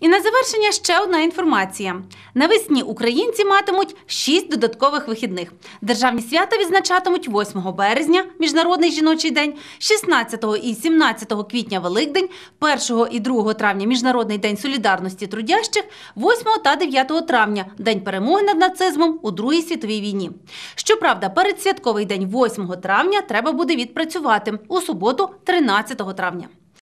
І на завершення ще одна інформація: навесні українці матимуть 6 додаткових вихідних. Державні свята відзначатимуть 8 березня, міжнародний жіночий день, 16 і 17 квітня Великдень, 1 і 2 травня Міжнародний день солідарності трудящих, 8 та 9 травня День перемоги над нацизмом у Другій світовій війні. Щоправда, передсвятковий день 8 травня треба буде відпрацювати у суботу, 13 травня.